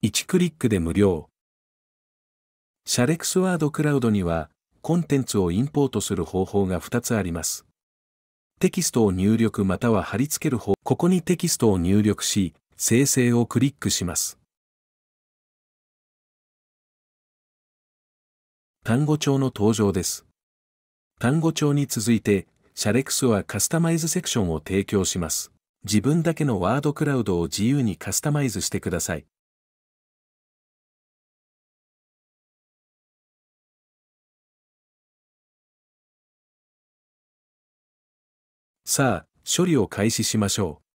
1クリックで無料。シャレクスワードクラウドには、コンテンツをインポートする方法が2つあります。テキストを入力または貼り付ける方、ここにテキストを入力し、生成をクリックします。単語帳の登場です。単語帳に続いて、シャレクスはカスタマイズセクションを提供します。自分だけのワードクラウドを自由にカスタマイズしてください。さあ、処理を開始しましょう。